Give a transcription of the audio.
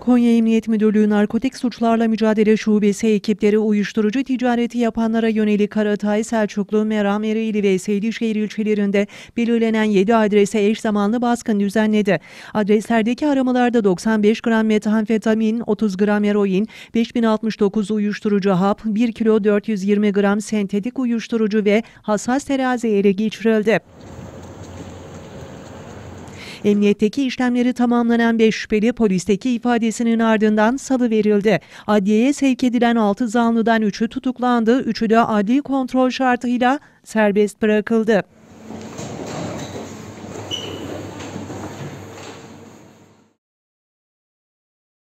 Konya Emniyet Müdürlüğü Narkotik Suçlarla Mücadele Şubesi ekipleri uyuşturucu ticareti yapanlara yönelik Karatay, Selçuklu, Meram, Ereğli ve Seydişehir ilçelerinde belirlenen 7 adrese eş zamanlı baskın düzenledi. Adreslerdeki aramalarda 95 gram metanfetamin, 30 gram eroin, 5069 uyuşturucu hap, 1 kilo 420 gram sentetik uyuşturucu ve hassas terazi ele geçirildi. Emniyetteki işlemleri tamamlanan 5 şüpheli polisteki ifadesinin ardından salı verildi. Adliyeye sevk edilen 6 zanlıdan 3'ü tutuklandı, 3'ü de adli kontrol şartıyla serbest bırakıldı.